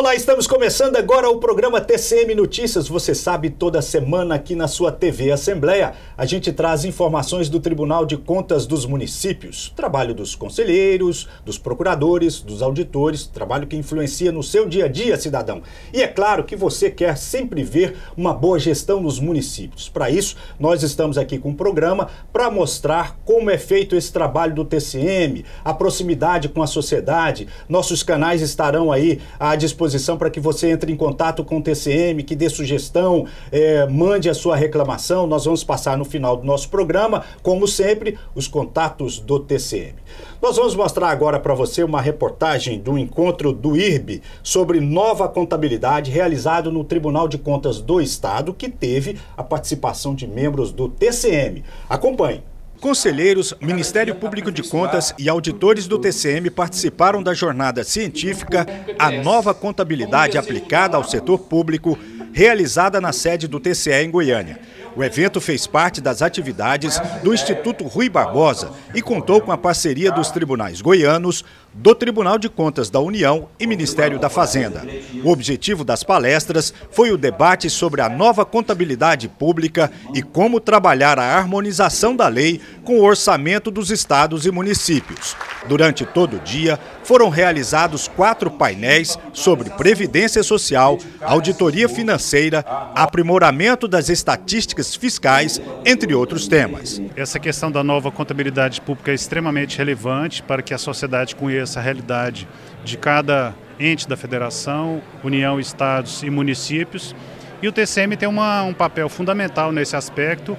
Olá, estamos começando agora o programa TCM Notícias. Você sabe, toda semana aqui na sua TV Assembleia, a gente traz informações do Tribunal de Contas dos Municípios, trabalho dos conselheiros, dos procuradores, dos auditores, trabalho que influencia no seu dia a dia, cidadão. E é claro que você quer sempre ver uma boa gestão nos municípios. Para isso, nós estamos aqui com um programa para mostrar como é feito esse trabalho do TCM, a proximidade com a sociedade. Nossos canais estarão aí à disposição disposição para que você entre em contato com o TCM, que dê sugestão, é, mande a sua reclamação. Nós vamos passar no final do nosso programa, como sempre, os contatos do TCM. Nós vamos mostrar agora para você uma reportagem do encontro do IRB sobre nova contabilidade realizado no Tribunal de Contas do Estado, que teve a participação de membros do TCM. Acompanhe. Conselheiros, Ministério Público de Contas e auditores do TCM participaram da jornada científica A Nova Contabilidade Aplicada ao Setor Público, realizada na sede do TCE em Goiânia. O evento fez parte das atividades do Instituto Rui Barbosa e contou com a parceria dos tribunais goianos, do Tribunal de Contas da União e Ministério da Fazenda. O objetivo das palestras foi o debate sobre a nova contabilidade pública e como trabalhar a harmonização da lei com o orçamento dos estados e municípios. Durante todo o dia, foram realizados quatro painéis sobre previdência social, auditoria financeira, aprimoramento das estatísticas políticas fiscais, entre outros temas. Essa questão da nova contabilidade pública é extremamente relevante para que a sociedade conheça a realidade de cada ente da federação, União, estados e municípios. E o TCM tem uma, um papel fundamental nesse aspecto,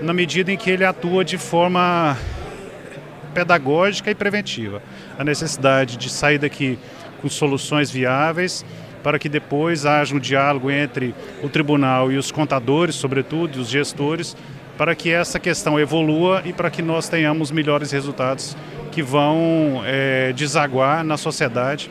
na medida em que ele atua de forma pedagógica e preventiva. A necessidade de sair daqui com soluções viáveis para que depois haja um diálogo entre o tribunal e os contadores, sobretudo, e os gestores, para que essa questão evolua e para que nós tenhamos melhores resultados que vão é, desaguar na sociedade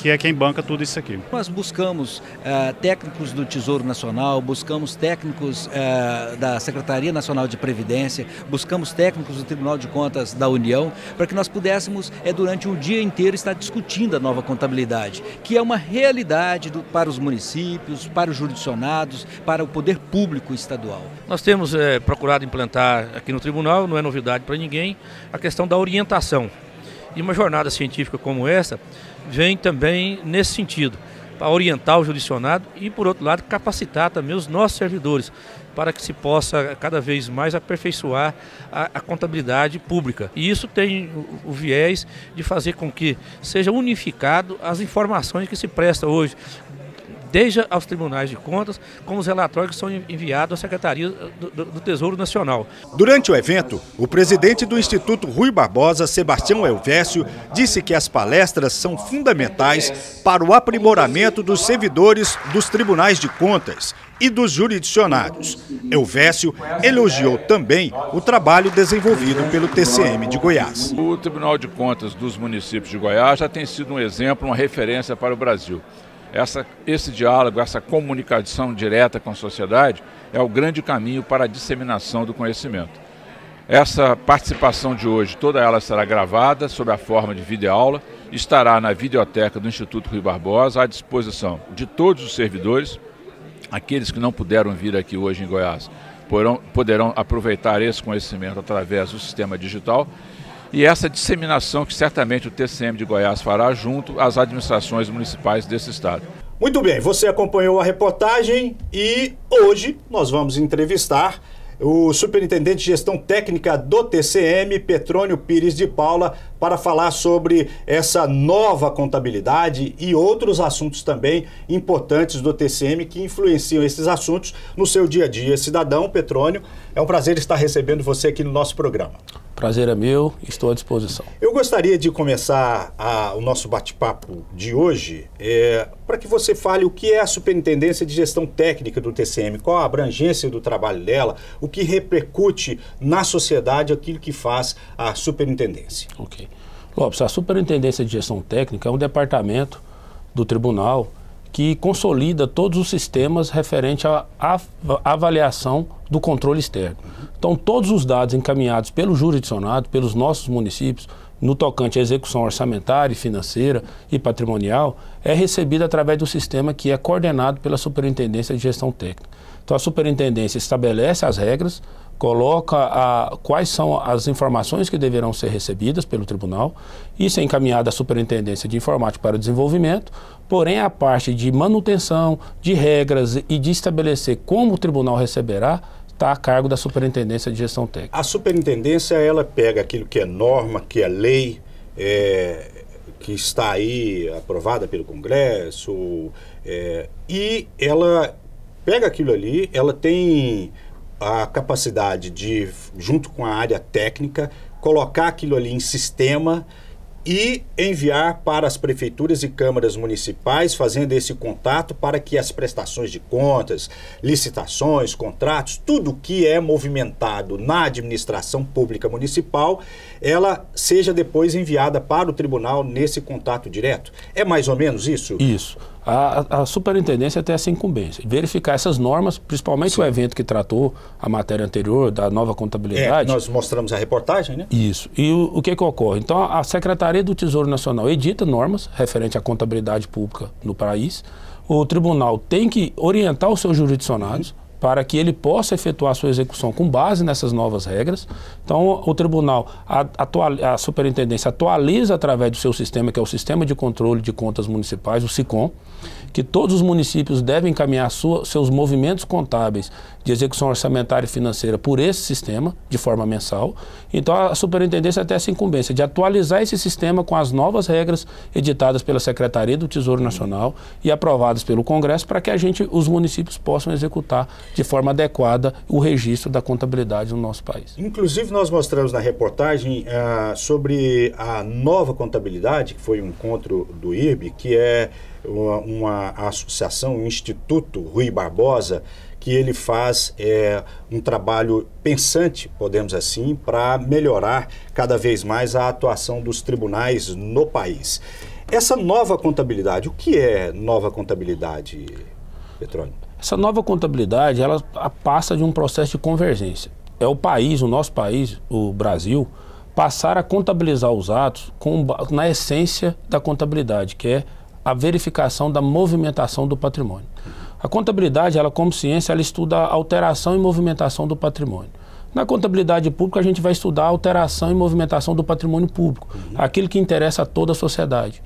que é quem banca tudo isso aqui. Nós buscamos uh, técnicos do Tesouro Nacional, buscamos técnicos uh, da Secretaria Nacional de Previdência, buscamos técnicos do Tribunal de Contas da União, para que nós pudéssemos, é, durante o um dia inteiro, estar discutindo a nova contabilidade, que é uma realidade do, para os municípios, para os jurisdicionados, para o poder público estadual. Nós temos é, procurado implantar aqui no tribunal, não é novidade para ninguém, a questão da orientação. E uma jornada científica como essa, vem também nesse sentido, para orientar o judicionado e, por outro lado, capacitar também os nossos servidores para que se possa cada vez mais aperfeiçoar a, a contabilidade pública. E isso tem o, o, viés de fazer com que seja unificado as informações que se presta hoje desde aos tribunais de contas, como os relatórios que são enviados à Secretaria do, do, do Tesouro Nacional. Durante o evento, o presidente do Instituto Rui Barbosa, Sebastião Elvésio, disse que as palestras são fundamentais para o aprimoramento dos servidores dos tribunais de contas e dos jurisdicionários. Elvésio elogiou também o trabalho desenvolvido pelo TCM de Goiás. O Tribunal de Contas dos municípios de Goiás já tem sido um exemplo, uma referência para o Brasil. Essa, esse diálogo, essa comunicação direta com a sociedade é o grande caminho para a disseminação do conhecimento. Essa participação de hoje, toda ela será gravada sob a forma de videoaula, estará na videoteca do Instituto Rui Barbosa à disposição de todos os servidores, aqueles que não puderam vir aqui hoje em Goiás, poderão, poderão aproveitar esse conhecimento através do sistema digital e essa disseminação que certamente o TCM de Goiás fará junto às administrações municipais desse estado. Muito bem, você acompanhou a reportagem e hoje nós vamos entrevistar o superintendente de gestão técnica do TCM, Petrônio Pires de Paula, para falar sobre essa nova contabilidade e outros assuntos também importantes do TCM que influenciam esses assuntos no seu dia a dia. Cidadão Petrônio, é um prazer estar recebendo você aqui no nosso programa. Prazer é meu, estou à disposição. Eu gostaria de começar a, o nosso bate-papo de hoje é, para que você fale o que é a Superintendência de Gestão Técnica do TCM, qual a abrangência do trabalho dela, o que repercute na sociedade aquilo que faz a Superintendência. Ok. Lopes, a Superintendência de Gestão Técnica é um departamento do tribunal que consolida todos os sistemas referente à avaliação do controle externo. Então, todos os dados encaminhados pelo jurisdicionado, pelos nossos municípios, no tocante à execução orçamentária, financeira e patrimonial, é recebido através do sistema que é coordenado pela Superintendência de Gestão Técnica. Então, a Superintendência estabelece as regras, coloca a, quais são as informações que deverão ser recebidas pelo tribunal. Isso é encaminhado à Superintendência de Informática para o Desenvolvimento, porém a parte de manutenção de regras e de estabelecer como o tribunal receberá está a cargo da Superintendência de Gestão Técnica. A Superintendência ela pega aquilo que é norma, que é lei, é, que está aí aprovada pelo Congresso, é, e ela pega aquilo ali, ela tem a capacidade de, junto com a área técnica, colocar aquilo ali em sistema e enviar para as prefeituras e câmaras municipais, fazendo esse contato para que as prestações de contas, licitações, contratos, tudo que é movimentado na administração pública municipal, ela seja depois enviada para o tribunal nesse contato direto. É mais ou menos isso? Isso a, a, superintendência tem essa incumbência, verificar essas normas, principalmente Sim. o evento que tratou a matéria anterior da nova contabilidade. É, nós mostramos a reportagem, né? Isso. E o, o, que, que ocorre? Então, a Secretaria do Tesouro Nacional edita normas referente à contabilidade pública no país. O tribunal tem que orientar os seus jurisdicionados. Uhum para que ele possa efetuar sua execução com base nessas novas regras então, o tribunal, a, a, superintendência atualiza através do seu sistema, que é o Sistema de Controle de Contas Municipais, o SICOM, que todos os municípios devem encaminhar sua, seus movimentos contábeis de execução orçamentária e financeira por esse sistema, de forma mensal. Então, a superintendência tem essa incumbência de atualizar esse sistema com as novas regras editadas pela Secretaria do Tesouro Nacional e aprovadas pelo Congresso para que a gente, os municípios possam executar de forma adequada o registro da contabilidade no nosso país. Inclusive, nós nós mostramos na reportagem ah, sobre a nova contabilidade, que foi um encontro do IRB, que é uma, uma associação, um instituto Rui Barbosa, que ele faz é, um trabalho pensante, podemos assim, para melhorar cada vez mais a atuação dos tribunais no país. Essa nova contabilidade, o que é nova contabilidade, Petrônio? Essa nova contabilidade, ela passa de um processo de convergência é o país, o nosso país, o Brasil, passar a contabilizar os atos com, na essência da contabilidade, que é a verificação da movimentação do patrimônio. A contabilidade, ela como ciência, ela estuda a alteração e movimentação do patrimônio. Na contabilidade pública, a gente vai estudar a alteração e movimentação do patrimônio público, uhum. aquilo que interessa a toda a sociedade.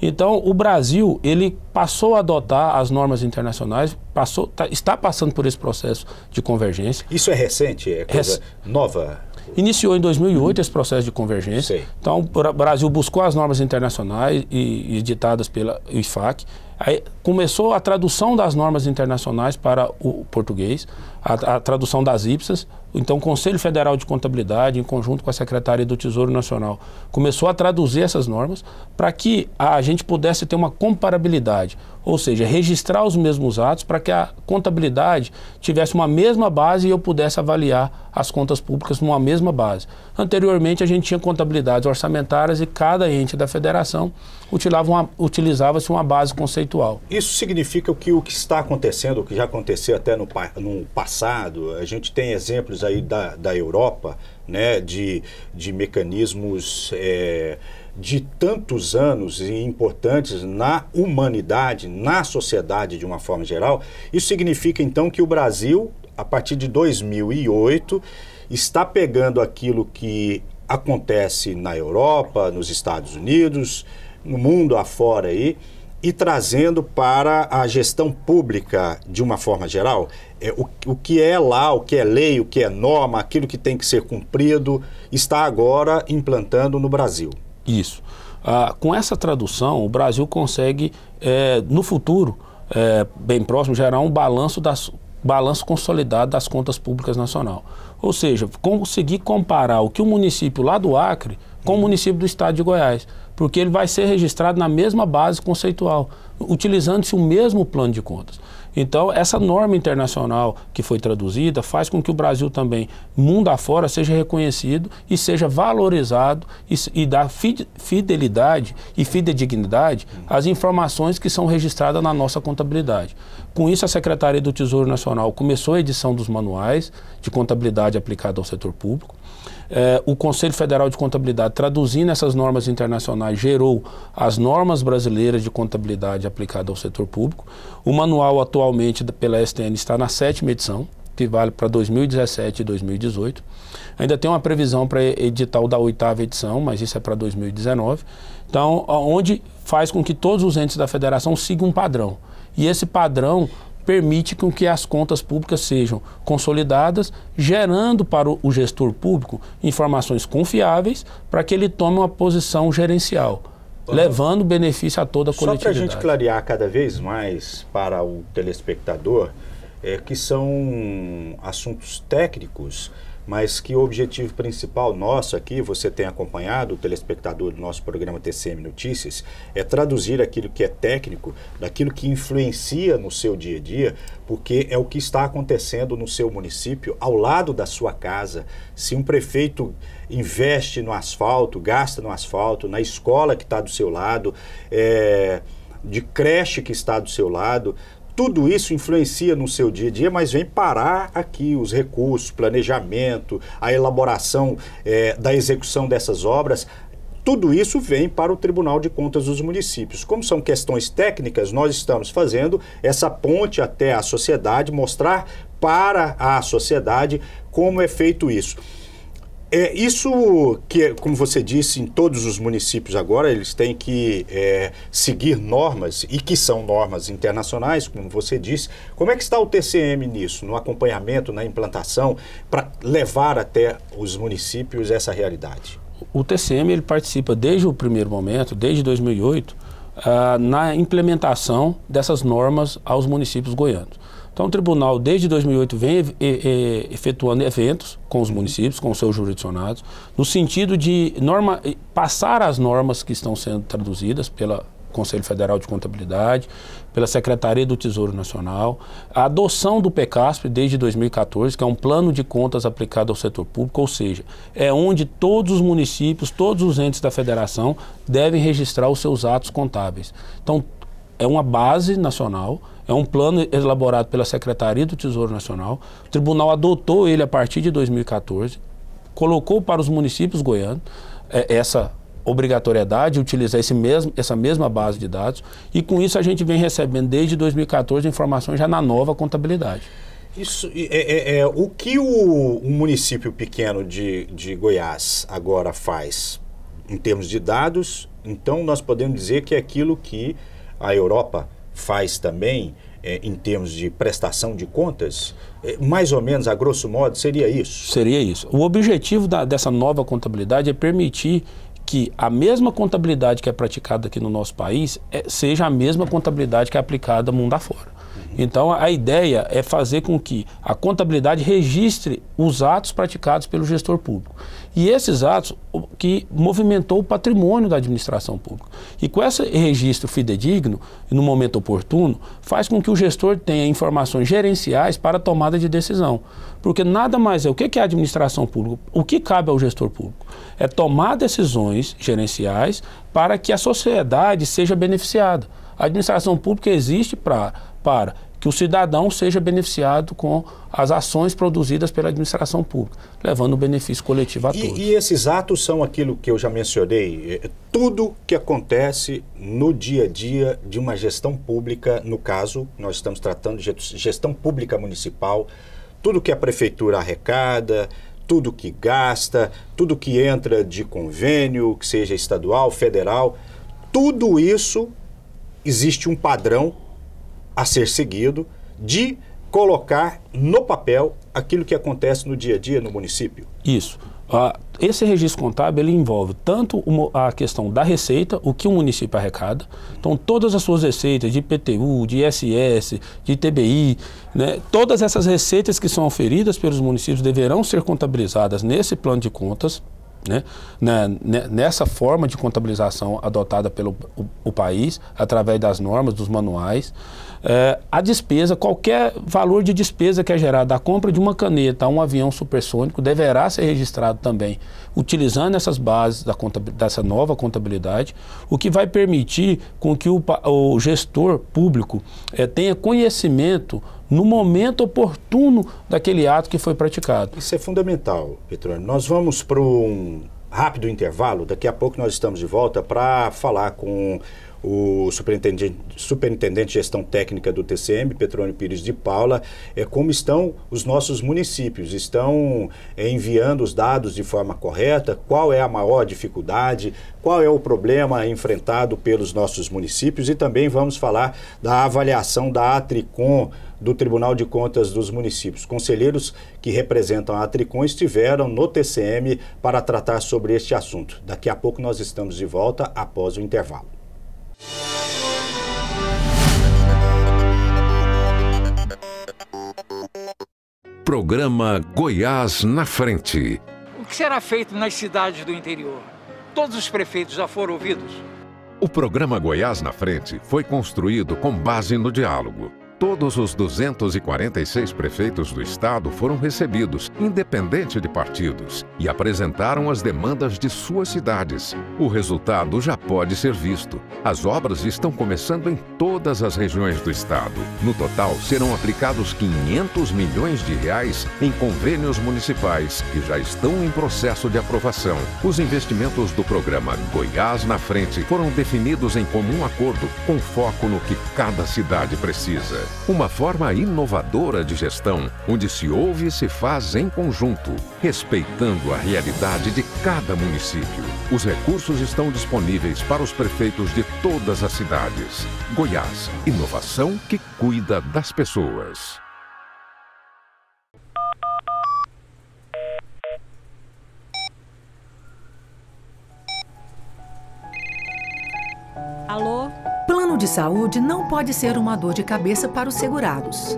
Então, o Brasil, ele passou a adotar as normas internacionais, passou, tá, está passando por esse processo de convergência. Isso é recente? É coisa Rec... nova? Iniciou em 2008 esse processo de convergência. Sei. Então, o Brasil buscou as normas internacionais e, e ditadas pela IFAC Aí começou a tradução das normas internacionais para o português, a, a, tradução das IPSAS. Então, o Conselho Federal de Contabilidade, em conjunto com a Secretaria do Tesouro Nacional, começou a traduzir essas normas para que a gente pudesse ter uma comparabilidade, ou seja, registrar os mesmos atos para que a contabilidade tivesse uma mesma base e eu pudesse avaliar as contas públicas numa mesma base. Anteriormente, a gente tinha contabilidades orçamentárias e cada ente da federação utilizava uma, utilizava uma base conceitual conceitual. Isso significa que o que está acontecendo, o que já aconteceu até no, no passado, a gente tem exemplos aí da, da Europa, né, de, de mecanismos é, de tantos anos e importantes na humanidade, na sociedade de uma forma geral. Isso significa então que o Brasil, a partir de 2008, está pegando aquilo que acontece na Europa, nos Estados Unidos, no mundo afora aí e trazendo para a gestão pública de uma forma geral é, o, o que é lá, o que é lei, o que é norma, aquilo que tem que ser cumprido, está agora implantando no Brasil. Isso. Ah, com essa tradução, o Brasil consegue, é, no futuro, é, bem próximo, gerar um balanço, das, balanço consolidado das contas públicas nacional. Ou seja, conseguir comparar o que o município lá do Acre com o município do estado de Goiás, porque ele vai ser registrado na mesma base conceitual, utilizando-se o mesmo plano de contas. Então, essa norma internacional que foi traduzida faz com que o Brasil também, mundo afora, seja reconhecido e seja valorizado e, e dá fidelidade e fidedignidade às informações que são registradas na nossa contabilidade. Com isso, a Secretaria do Tesouro Nacional começou a edição dos manuais de contabilidade aplicada ao setor público eh, o Conselho Federal de Contabilidade, traduzindo essas normas internacionais, gerou as normas brasileiras de contabilidade aplicada ao setor público. O manual atualmente pela STN está na sétima edição, que vale para 2017 e 2018. Ainda tem uma previsão para editar o da oitava edição, mas isso é para 2019. Então, onde faz com que todos os entes da federação sigam um padrão. E esse padrão permite com que as contas públicas sejam consolidadas, gerando para o gestor público informações confiáveis para que ele tome uma posição gerencial, uhum. levando benefício a toda a coletividade. Só para a gente clarear cada vez mais para o telespectador, é, que são assuntos técnicos mas que o objetivo principal nosso aqui, você tem acompanhado, o telespectador do nosso programa TCM Notícias, é traduzir aquilo que é técnico, daquilo que influencia no seu dia a dia, porque é o que está acontecendo no seu município, ao lado da sua casa. Se um prefeito investe no asfalto, gasta no asfalto, na escola que está do seu lado, é, de creche que está do seu lado, tudo isso influencia no seu dia a dia, mas vem parar aqui os recursos, planejamento, a elaboração é, da execução dessas obras. Tudo isso vem para o Tribunal de Contas dos Municípios. Como são questões técnicas, nós estamos fazendo essa ponte até a sociedade, mostrar para a sociedade como é feito isso. É, isso que, como você disse, em todos os municípios agora, eles têm que é, seguir normas, e que são normas internacionais, como você disse. Como é que está o TCM nisso, no acompanhamento, na implantação, para levar até os municípios essa realidade? O TCM ele participa desde o primeiro momento, desde 2008, ah, na implementação dessas normas aos municípios goianos. Então, o tribunal, desde 2008, vem efetuando eventos com os municípios, com os seus jurisdicionados, no sentido de norma, passar as normas que estão sendo traduzidas pelo Conselho Federal de Contabilidade, pela Secretaria do Tesouro Nacional, a adoção do PECASP desde 2014, que é um plano de contas aplicado ao setor público, ou seja, é onde todos os municípios, todos os entes da federação devem registrar os seus atos contábeis. Então, é uma base nacional é um plano elaborado pela Secretaria do Tesouro Nacional. O tribunal adotou ele a partir de 2014, colocou para os municípios goianos é, essa obrigatoriedade, utilizar esse mesmo, essa mesma base de dados, e com isso a gente vem recebendo desde 2014 informações já na nova contabilidade. Isso é, é, é o que o, o, município pequeno de, de Goiás agora faz em termos de dados. Então nós podemos dizer que é aquilo que a Europa faz também é, em termos de prestação de contas, é, mais ou menos a grosso modo seria isso? Seria isso. O objetivo da, dessa nova contabilidade é permitir que a mesma contabilidade que é praticada aqui no nosso país é, seja a mesma contabilidade que é aplicada mundo afora. Então, a ideia é fazer com que a contabilidade registre os atos praticados pelo gestor público. E esses atos que movimentou o patrimônio da administração pública. E com esse registro fidedigno, no momento oportuno, faz com que o gestor tenha informações gerenciais para tomada de decisão. Porque nada mais é o que é a administração pública, o que cabe ao gestor público? É tomar decisões gerenciais para que a sociedade seja beneficiada. A administração pública existe para para que o cidadão seja beneficiado com as ações produzidas pela administração pública, levando o benefício coletivo a e, todos. E esses atos são aquilo que eu já mencionei, é, é tudo que acontece no dia a dia de uma gestão pública, no caso, nós estamos tratando de gestão pública municipal, tudo que a prefeitura arrecada, tudo que gasta, tudo que entra de convênio, que seja estadual, federal, tudo isso existe um padrão a ser seguido de colocar no papel aquilo que acontece no dia a dia no município? Isso. Ah, esse registro contábil ele envolve tanto a questão da receita, o que o município arrecada, então todas as suas receitas de IPTU, de ISS, de TBI, né, todas essas receitas que são oferidas pelos municípios deverão ser contabilizadas nesse plano de contas, né, né, né nessa forma de contabilização adotada pelo o, o país, através das normas, dos manuais. É, a despesa, qualquer valor de despesa que é gerado da compra de uma caneta a um avião supersônico deverá ser registrado também, utilizando essas bases da dessa nova contabilidade, o que vai permitir com que o, o gestor público é, tenha conhecimento no momento oportuno daquele ato que foi praticado. Isso é fundamental, Petrônio. Nós vamos para um rápido intervalo, daqui a pouco nós estamos de volta para falar com o superintendente, superintendente de gestão técnica do TCM, Petrônio Pires de Paula, é, como estão os nossos municípios? Estão enviando os dados de forma correta? Qual é a maior dificuldade? Qual é o problema enfrentado pelos nossos municípios? E também vamos falar da avaliação da Atricom do Tribunal de Contas dos Municípios. Conselheiros que representam a Atricom estiveram no TCM para tratar sobre este assunto. Daqui a pouco nós estamos de volta após o intervalo. Programa Goiás na Frente. O que será feito nas cidades do interior? Todos os prefeitos já foram ouvidos? O programa Goiás na Frente foi construído com base no diálogo Todos os 246 prefeitos do estado foram recebidos, independente de partidos, e apresentaram as demandas de suas cidades. O resultado já pode ser visto. As obras estão começando em todas as regiões do estado. No total, serão aplicados 500 milhões de reais em convênios municipais que já estão em processo de aprovação. Os investimentos do programa Goiás na Frente foram definidos em comum acordo, com foco no que cada cidade precisa uma forma inovadora de gestão, onde se ouve e se faz em conjunto, respeitando a realidade de cada município. Os recursos estão disponíveis para os prefeitos de todas as cidades. Goiás, inovação que cuida das pessoas. Alô? de saúde não pode ser uma dor de cabeça para os segurados.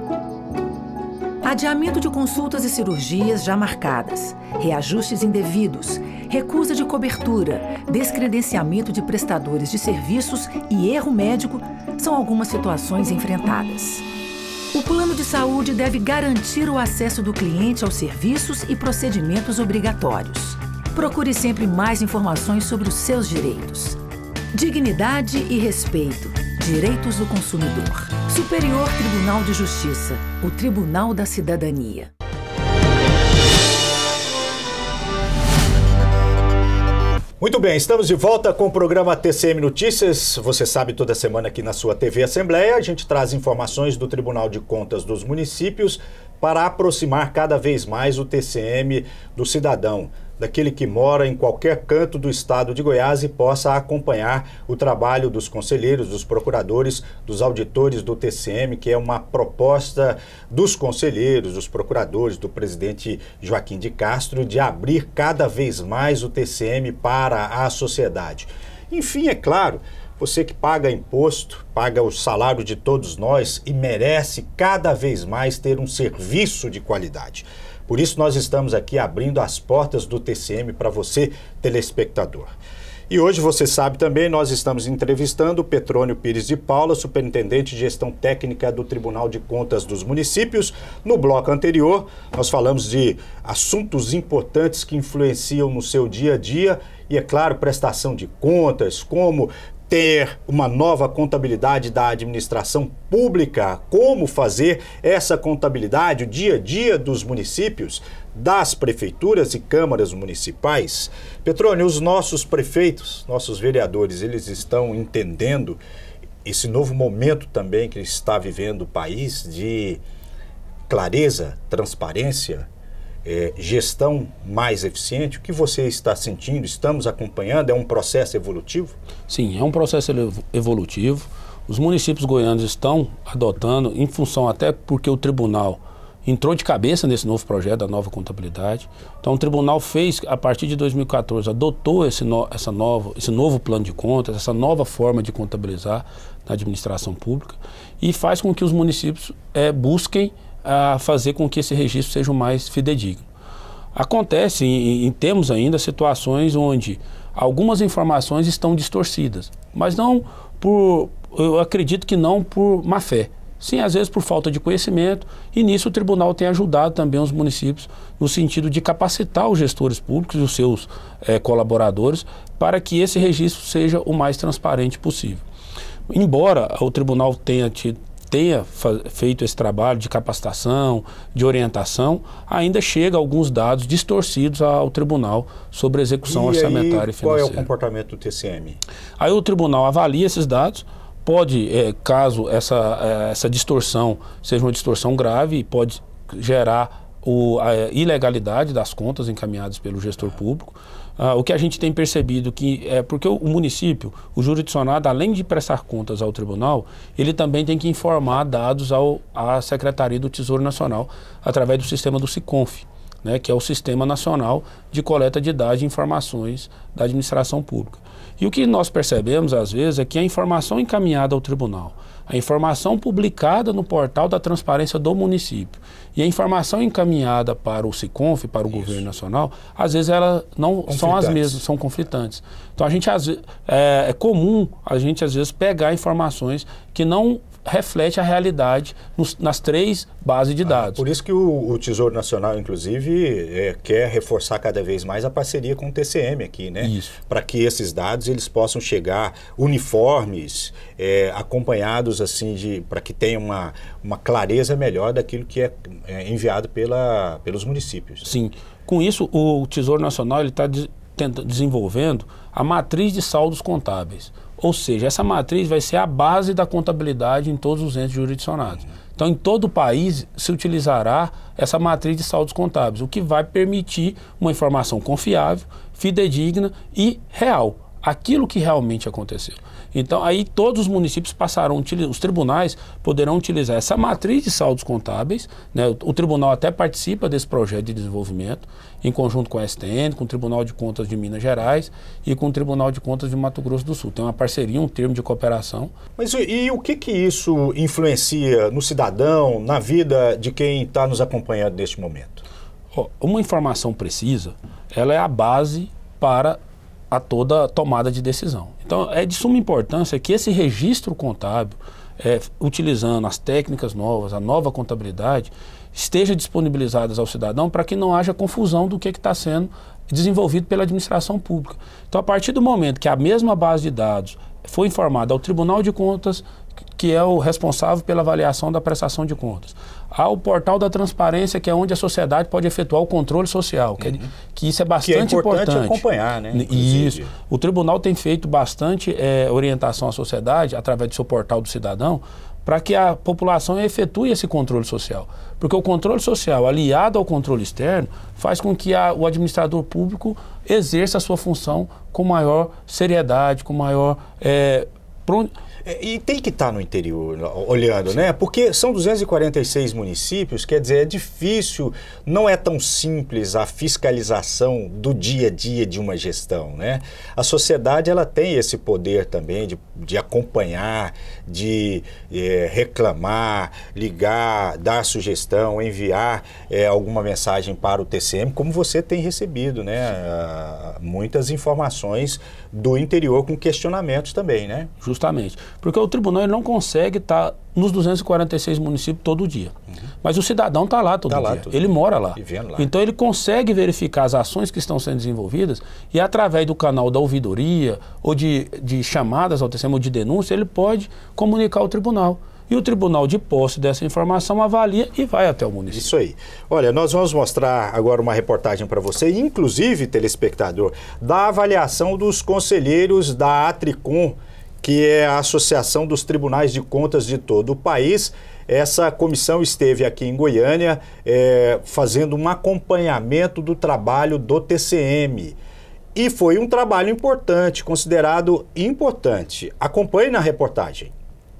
Adiamento de consultas e cirurgias já marcadas, reajustes indevidos, recusa de cobertura, descredenciamento de prestadores de serviços e erro médico são algumas situações enfrentadas. O plano de saúde deve garantir o acesso do cliente aos serviços e procedimentos obrigatórios. Procure sempre mais informações sobre os seus direitos. Dignidade e respeito Direitos do Consumidor. Superior Tribunal de Justiça, o Tribunal da Cidadania. Muito bem, estamos de volta com o programa TCM Notícias. Você sabe, toda semana aqui na sua TV Assembleia, a gente traz informações do Tribunal de Contas dos Municípios para aproximar cada vez mais o TCM do cidadão daquele que mora em qualquer canto do estado de Goiás e possa acompanhar o trabalho dos conselheiros, dos procuradores, dos auditores do TCM, que é uma proposta dos conselheiros, dos procuradores, do presidente Joaquim de Castro, de abrir cada vez mais o TCM para a sociedade. Enfim, é claro, você que paga imposto, paga o salário de todos nós e merece cada vez mais ter um serviço de qualidade. Por isso, nós estamos aqui abrindo as portas do TCM para você, telespectador. E hoje, você sabe também, nós estamos entrevistando o Petrônio Pires de Paula, superintendente de gestão técnica do Tribunal de Contas dos Municípios. No bloco anterior, nós falamos de assuntos importantes que influenciam no seu dia a dia e, é claro, prestação de contas, como ter uma nova contabilidade da administração pública, como fazer essa contabilidade, o dia a dia dos municípios, das prefeituras e câmaras municipais. Petrônio, os nossos prefeitos, nossos vereadores, eles estão entendendo esse novo momento também que está vivendo o país de clareza, transparência, é, gestão mais eficiente? O que você está sentindo? Estamos acompanhando? É um processo evolutivo? Sim, é um processo evolutivo. Os municípios goianos estão adotando, em função até porque o tribunal entrou de cabeça nesse novo projeto da nova contabilidade. Então, o tribunal fez, a partir de 2014, adotou esse, no, essa nova, esse novo plano de contas, essa nova forma de contabilizar na administração pública e faz com que os municípios é, busquem a fazer com que esse registro seja o mais fidedigno. Acontece, em, em temos ainda situações onde algumas informações estão distorcidas, mas não por, eu acredito que não por má fé, sim, às vezes por falta de conhecimento, e nisso o tribunal tem ajudado também os municípios no sentido de capacitar os gestores públicos e os seus eh, colaboradores para que esse registro seja o mais transparente possível. Embora o tribunal tenha tido tenha feito esse trabalho de capacitação, de orientação, ainda chega alguns dados distorcidos ao tribunal sobre a execução e orçamentária aí, e financeira. Qual é o comportamento do TCM? Aí o tribunal avalia esses dados, pode, é, caso essa, é, essa distorção seja uma distorção grave, pode gerar o, a ilegalidade das contas encaminhadas pelo gestor público. Ah, o que a gente tem percebido que é porque o município, o jurisdicionado, além de prestar contas ao tribunal, ele também tem que informar dados ao, à Secretaria do Tesouro Nacional através do sistema do SICONF. Né, que é o Sistema Nacional de Coleta de Dados e Informações da Administração Pública. E o que nós percebemos, às vezes, é que a informação encaminhada ao tribunal a informação publicada no portal da transparência do município e a informação encaminhada para o SICONF, para o Isso. governo nacional, às vezes elas não são as mesmas, são conflitantes. Então a gente às vezes, é, é comum a gente às vezes pegar informações que não reflete a realidade nos, nas três bases de ah, dados. Ah, por isso que o, o Tesouro Nacional, inclusive, é, quer reforçar cada vez mais a parceria com o TCM aqui, né? Isso. Para que esses dados eles possam chegar uniformes, é, acompanhados assim de, para que tenha uma, uma clareza melhor daquilo que é, é enviado pela, pelos municípios. Sim. Com isso, o Tesouro Nacional ele está de, desenvolvendo a matriz de saldos contábeis. Ou seja, essa matriz vai ser a base da contabilidade em todos os entes jurisdicionados. Então, em todo o país se utilizará essa matriz de saldos contábeis, o que vai permitir uma informação confiável, fidedigna e real, aquilo que realmente aconteceu. Então, aí todos os municípios passarão, os tribunais poderão utilizar essa matriz de saldos contábeis. Né? O, o, tribunal até participa desse projeto de desenvolvimento, em conjunto com a STN, com o Tribunal de Contas de Minas Gerais e com o Tribunal de Contas de Mato Grosso do Sul. Tem uma parceria, um termo de cooperação. Mas e o que, que isso influencia no cidadão, na vida de quem está nos acompanhando neste momento? uma informação precisa, ela é a base para a toda tomada de decisão. Então, é de suma importância que esse registro contábil, é, utilizando as técnicas novas, a nova contabilidade, esteja disponibilizado ao cidadão para que não haja confusão do que está sendo desenvolvido pela administração pública. Então, a partir do momento que a mesma base de dados foi informada ao Tribunal de Contas, que é o responsável pela avaliação da prestação de contas. Há o portal da transparência, que é onde a sociedade pode efetuar o controle social, que, é uhum. é, que isso é bastante que é importante, importante. acompanhar, né? Inclusive. Isso. O tribunal tem feito bastante é, orientação à sociedade, através do seu portal do cidadão, para que a população efetue esse controle social. Porque o controle social, aliado ao controle externo, faz com que a, o administrador público exerça a sua função com maior seriedade, com maior. É, é, e tem que estar tá no interior, olhando, Sim. né? Porque são 246 municípios, quer dizer, é difícil, não é tão simples a fiscalização do dia a dia de uma gestão, né? A sociedade, ela tem esse poder também de, de acompanhar, de é, reclamar, ligar, dar sugestão, enviar é, alguma mensagem para o TCM, como você tem recebido, né? Muitas informações do interior com questionamentos também, né? Justamente. Porque o tribunal não consegue estar tá nos 246 municípios todo dia. Uhum. Mas o cidadão está lá todo tá dia. Lá, ele dia. mora lá. lá. Então ele consegue verificar as ações que estão sendo desenvolvidas e através do canal da ouvidoria ou de, de chamadas ao TCM ou de denúncia, ele pode comunicar ao tribunal. E o tribunal de posse dessa informação avalia e vai até o município. Isso aí. Olha, nós vamos mostrar agora uma reportagem para você, inclusive, telespectador, da avaliação dos conselheiros da Atricom que é a Associação dos Tribunais de Contas de todo o país. Essa comissão esteve aqui em Goiânia é, fazendo um acompanhamento do trabalho do TCM. E foi um trabalho importante, considerado importante. Acompanhe na reportagem.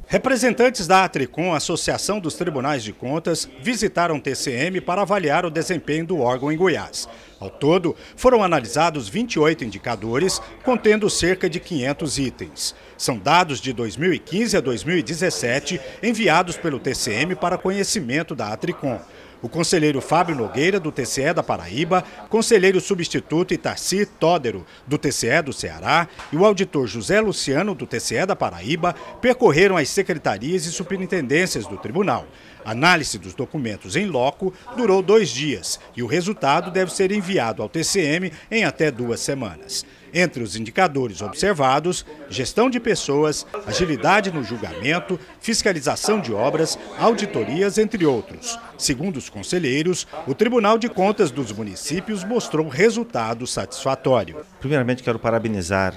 Representantes da Atricom, Associação dos Tribunais de Contas, visitaram o TCM para avaliar o desempenho do órgão em Goiás. Ao todo, foram analisados 28 indicadores, contendo cerca de 500 itens. São dados de 2015 a 2017 enviados pelo TCM para conhecimento da Atricom. O conselheiro Fábio Nogueira, do TCE da Paraíba, conselheiro substituto Itarci Tódero, do TCE do Ceará, e o auditor José Luciano, do TCE da Paraíba, percorreram as secretarias e superintendências do tribunal. Análise dos documentos em loco durou dois dias e o resultado deve ser enviado ao TCM em até duas semanas. Entre os indicadores observados, gestão de pessoas, agilidade no julgamento, fiscalização de obras, auditorias, entre outros. Segundo os conselheiros, o Tribunal de Contas dos municípios mostrou resultado satisfatório. Primeiramente, quero parabenizar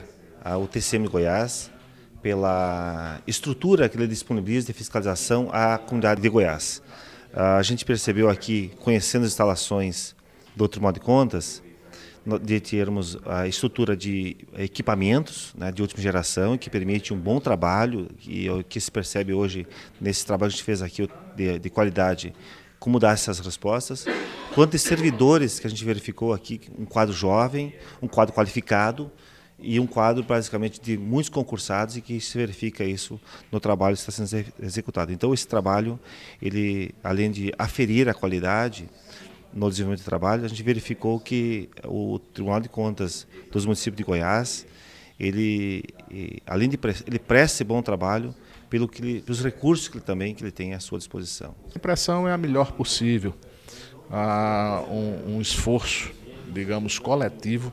o TCM Goiás pela estrutura que ele disponibiliza de fiscalização à comunidade de Goiás. Ah, a gente percebeu aqui, conhecendo as instalações do Tribunal de Contas, de termos a estrutura de equipamentos né, de última geração, que permite um bom trabalho, e o que se percebe hoje nesse trabalho que a gente fez aqui de, de qualidade, como dar essas respostas. Quanto a servidores que a gente verificou aqui, um quadro jovem, um quadro qualificado, e um quadro basicamente de muitos concursados e que se verifica isso no trabalho que está sendo executado. Então esse trabalho, ele além de aferir a qualidade no desenvolvimento do trabalho, a gente verificou que o Tribunal de Contas dos municípios de Goiás, ele além de ele presta bom trabalho pelo que ele, pelos recursos que ele também que ele tem à sua disposição. A impressão é a melhor possível, ah, um, um esforço, digamos, coletivo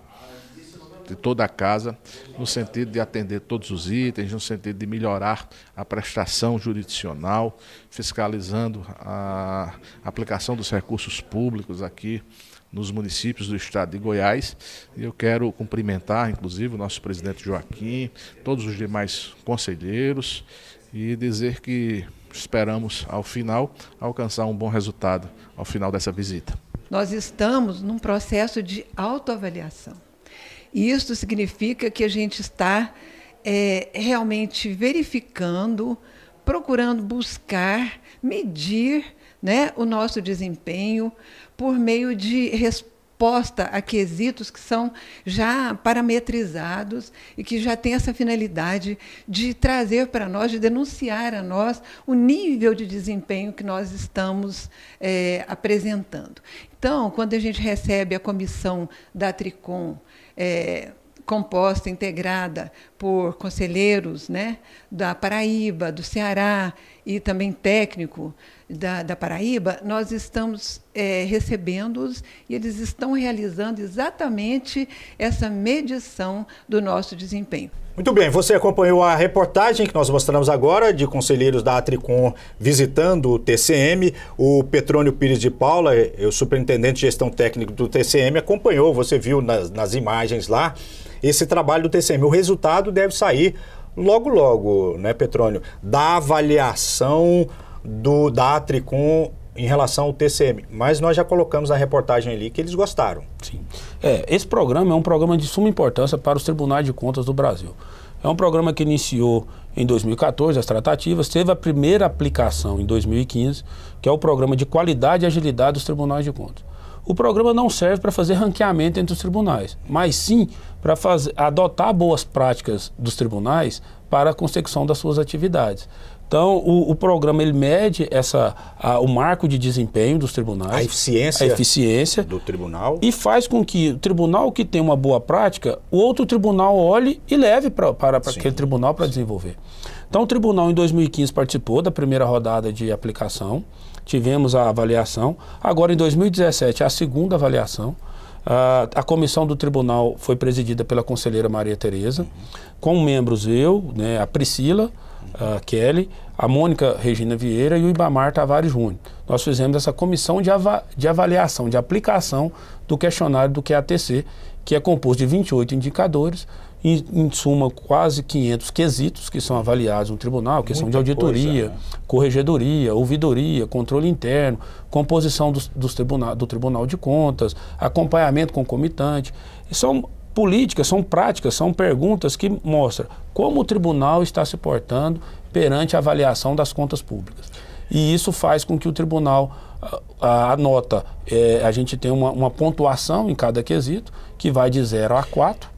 de toda a casa, no sentido de atender todos os itens, no sentido de melhorar a prestação jurisdicional, fiscalizando a aplicação dos recursos públicos aqui nos municípios do estado de Goiás. E eu quero cumprimentar, inclusive, o nosso presidente Joaquim, todos os demais conselheiros e dizer que esperamos, ao final, alcançar um bom resultado ao final dessa visita. Nós estamos num processo de autoavaliação. E isso significa que a gente está é, realmente verificando, procurando buscar, medir né, o nosso desempenho por meio de resposta a quesitos que são já parametrizados e que já têm essa finalidade de trazer para nós, de denunciar a nós o nível de desempenho que nós estamos é, apresentando. Então, quando a gente recebe a comissão da TRICOM é, composta, integrada por conselheiros né, da Paraíba, do Ceará e também técnico da, da Paraíba, nós estamos é, recebendo-os e eles estão realizando exatamente essa medição do nosso desempenho. Muito bem, você acompanhou a reportagem que nós mostramos agora de conselheiros da Atricom visitando o TCM. O Petrônio Pires de Paula, eh, o superintendente de gestão técnica do TCM, acompanhou, você viu nas, nas imagens lá, esse trabalho do TCM. O resultado deve sair logo, logo, né, Petrônio, da avaliação do, da Atricom em relação ao TCM, mas nós já colocamos a reportagem ali que eles gostaram. Sim. É, esse programa é um programa de suma importância para os tribunais de contas do Brasil. É um programa que iniciou em 2014 as tratativas, teve a primeira aplicação em 2015, que é o programa de qualidade e agilidade dos tribunais de contas. O programa não serve para fazer ranqueamento entre os tribunais, mas sim para adotar boas práticas dos tribunais para a consecução das suas atividades. Então, o, o programa ele mede essa, a, o marco de desempenho dos tribunais. A eficiência. A eficiência. Do tribunal. E faz com que o tribunal que tem uma boa prática, o outro tribunal olhe e leve pra, para, para aquele tribunal para desenvolver. Então, o tribunal em 2015 participou da primeira rodada de aplicação, tivemos a avaliação. Agora, em 2017, é a segunda avaliação. Uh, a comissão do tribunal foi presidida pela conselheira Maria Tereza, uhum. com membros eu, né, a Priscila, a Kelly, a Mônica Regina Vieira e o Ibamar Tavares Júnior. Nós fizemos essa comissão de, de avaliação, de aplicação do questionário do QATC, que é composto de 28 indicadores, em, em suma quase 500 quesitos que são avaliados no tribunal, questão Muita de auditoria, coisa, né? corregedoria, ouvidoria, controle interno, composição dos, dos tribuna do Tribunal de Contas, acompanhamento concomitante. E são políticas, são práticas, são perguntas que mostram como o tribunal está se portando perante a avaliação das contas públicas. E isso faz com que o tribunal ah, ah, anota: a eh, é, a gente tem uma, uma, pontuação em cada quesito, que vai de 0 a 4.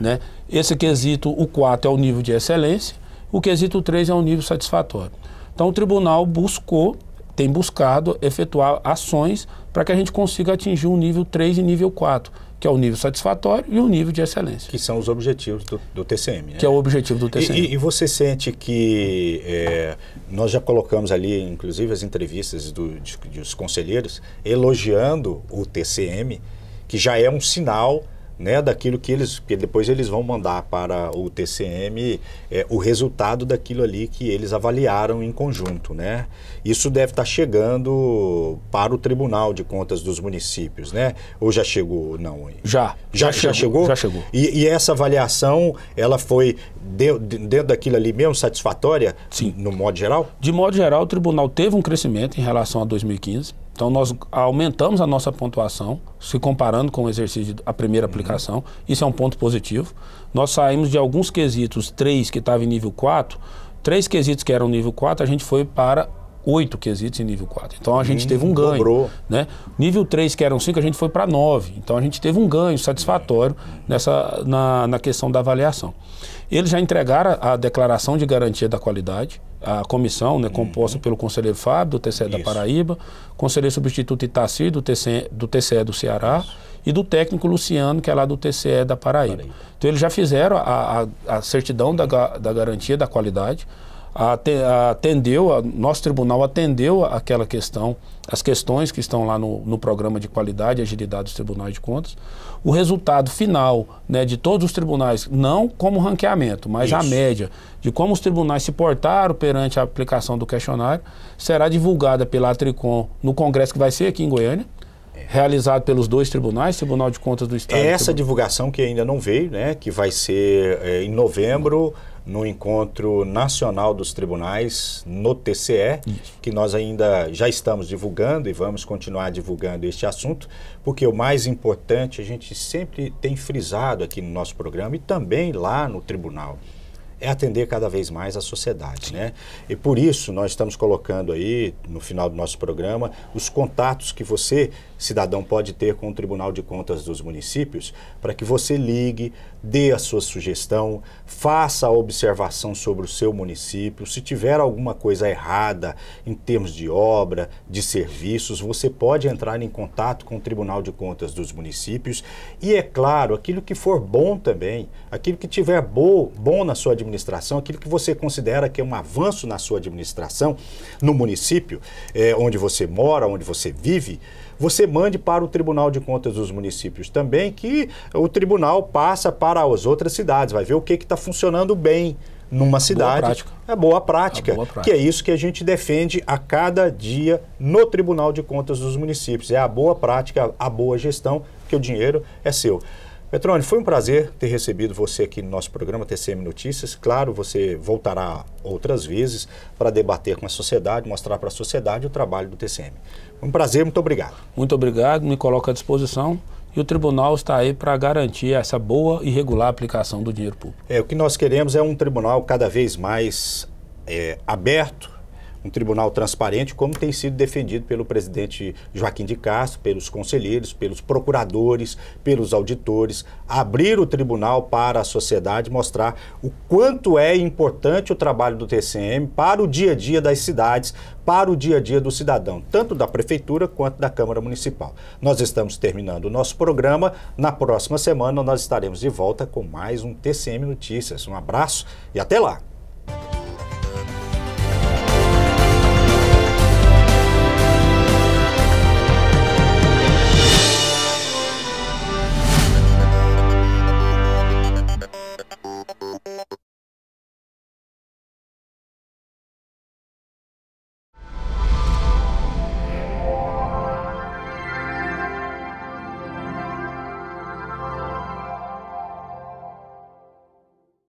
Né? Esse quesito, o 4 é o nível de excelência, o quesito 3 é o nível satisfatório. Então o tribunal buscou, tem buscado efetuar ações para que a gente consiga atingir o nível 3 e nível 4, que é o nível satisfatório e o nível de excelência. Que são os objetivos do, do TCM. Né? Que é o objetivo do TCM. E, e, você sente que é, nós já colocamos ali, inclusive, as entrevistas do, de, dos conselheiros elogiando o TCM, que já é um sinal né, daquilo que eles, que depois eles vão mandar para o TCM é, o resultado daquilo ali que eles avaliaram em conjunto, né? Isso deve estar tá chegando para o Tribunal de Contas dos Municípios, né? Ou já chegou? Não. Já. Já, já, já chegou, Já chegou. E, e, essa avaliação, ela foi dentro daquilo ali mesmo satisfatória? Sim. No modo geral? De modo geral, o Tribunal teve um crescimento em relação a 2015. Então nós aumentamos a nossa pontuação, se comparando com o exercício da primeira uhum. aplicação. Isso é um ponto positivo. Nós saímos de alguns quesitos, três que estavam em nível 4, três quesitos que eram nível 4, a gente foi para oito quesitos em nível 4. Então a gente uhum, teve um ganho. Dobrou. Né? Nível 3, que eram cinco, a gente foi para nove. Então a gente teve um ganho satisfatório nessa, na, na questão da avaliação. Eles já entregaram a declaração de garantia da qualidade a comissão, né, uhum. composta uhum. pelo conselheiro Fábio, do TCE da Paraíba, conselheiro substituto Itaci, do TCE do, TCE do Ceará, Isso. e do técnico Luciano, que é lá do TCE da Paraíba. Paraíba. Então, eles já fizeram a, a, a certidão uhum. da, da garantia da qualidade, atendeu, a, nosso tribunal atendeu aquela questão, as questões que estão lá no, no programa de qualidade e agilidade dos tribunais de contas. O resultado final né, de todos os tribunais, não como ranqueamento, mas Isso. a média de como os tribunais se portaram perante a aplicação do questionário, será divulgada pela Tricom no congresso que vai ser aqui em Goiânia realizado pelos dois tribunais, Tribunal de Contas do Estado. Essa divulgação que ainda não veio, né, que vai ser é, em novembro no encontro nacional dos tribunais no TCE, Isso. que nós ainda já estamos divulgando e vamos continuar divulgando este assunto, porque o mais importante a gente sempre tem frisado aqui no nosso programa e também lá no tribunal é atender cada vez mais a sociedade. Né? E por isso nós estamos colocando aí, no final do nosso programa, os contatos que você, cidadão, pode ter com o Tribunal de Contas dos Municípios, para que você ligue, dê a sua sugestão, faça a observação sobre o seu município. Se tiver alguma coisa errada em termos de obra, de serviços, você pode entrar em contato com o Tribunal de Contas dos Municípios. E é claro, aquilo que for bom também, aquilo que tiver bom na sua administração, administração, aquilo que você considera que é um avanço na sua administração, no município, é, onde você mora, onde você vive, você mande para o Tribunal de Contas dos Municípios também, que o tribunal passa para as outras cidades, vai ver o que está funcionando bem numa cidade. Boa é boa prática, é boa prática, que é isso que a gente defende a cada dia no Tribunal de Contas dos Municípios. É a boa prática, a boa gestão, que o dinheiro é seu. Petrone, foi um prazer ter recebido você aqui no nosso programa TCM Notícias. Claro, você voltará outras vezes para debater com a sociedade, mostrar para a sociedade o trabalho do TCM. Um prazer, muito obrigado. Muito obrigado, me coloco à disposição e o tribunal está aí para garantir essa boa e regular aplicação do dinheiro público. É, o que nós queremos é um tribunal cada vez mais é, aberto um tribunal transparente, como tem sido defendido pelo presidente Joaquim de Castro, pelos conselheiros, pelos procuradores, pelos auditores, abrir o tribunal para a sociedade, mostrar o quanto é importante o trabalho do TCM para o dia a dia das cidades, para o dia a dia do cidadão, tanto da prefeitura quanto da Câmara Municipal. Nós estamos terminando o nosso programa. Na próxima semana nós estaremos de volta com mais um TCM Notícias. Um abraço e até lá!